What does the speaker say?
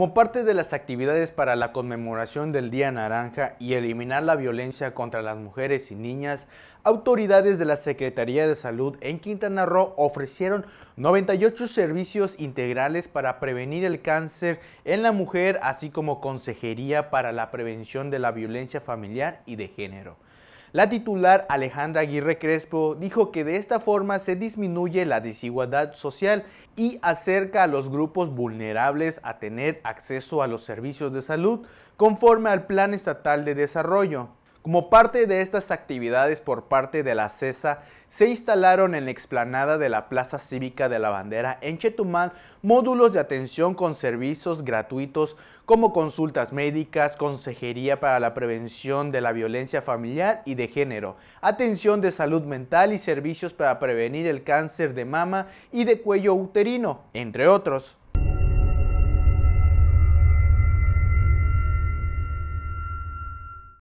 Como parte de las actividades para la conmemoración del Día Naranja y eliminar la violencia contra las mujeres y niñas, autoridades de la Secretaría de Salud en Quintana Roo ofrecieron 98 servicios integrales para prevenir el cáncer en la mujer, así como consejería para la prevención de la violencia familiar y de género. La titular Alejandra Aguirre Crespo dijo que de esta forma se disminuye la desigualdad social y acerca a los grupos vulnerables a tener acceso a los servicios de salud conforme al Plan Estatal de Desarrollo. Como parte de estas actividades por parte de la CESA, se instalaron en la explanada de la Plaza Cívica de la Bandera en Chetumal módulos de atención con servicios gratuitos como consultas médicas, consejería para la prevención de la violencia familiar y de género, atención de salud mental y servicios para prevenir el cáncer de mama y de cuello uterino, entre otros.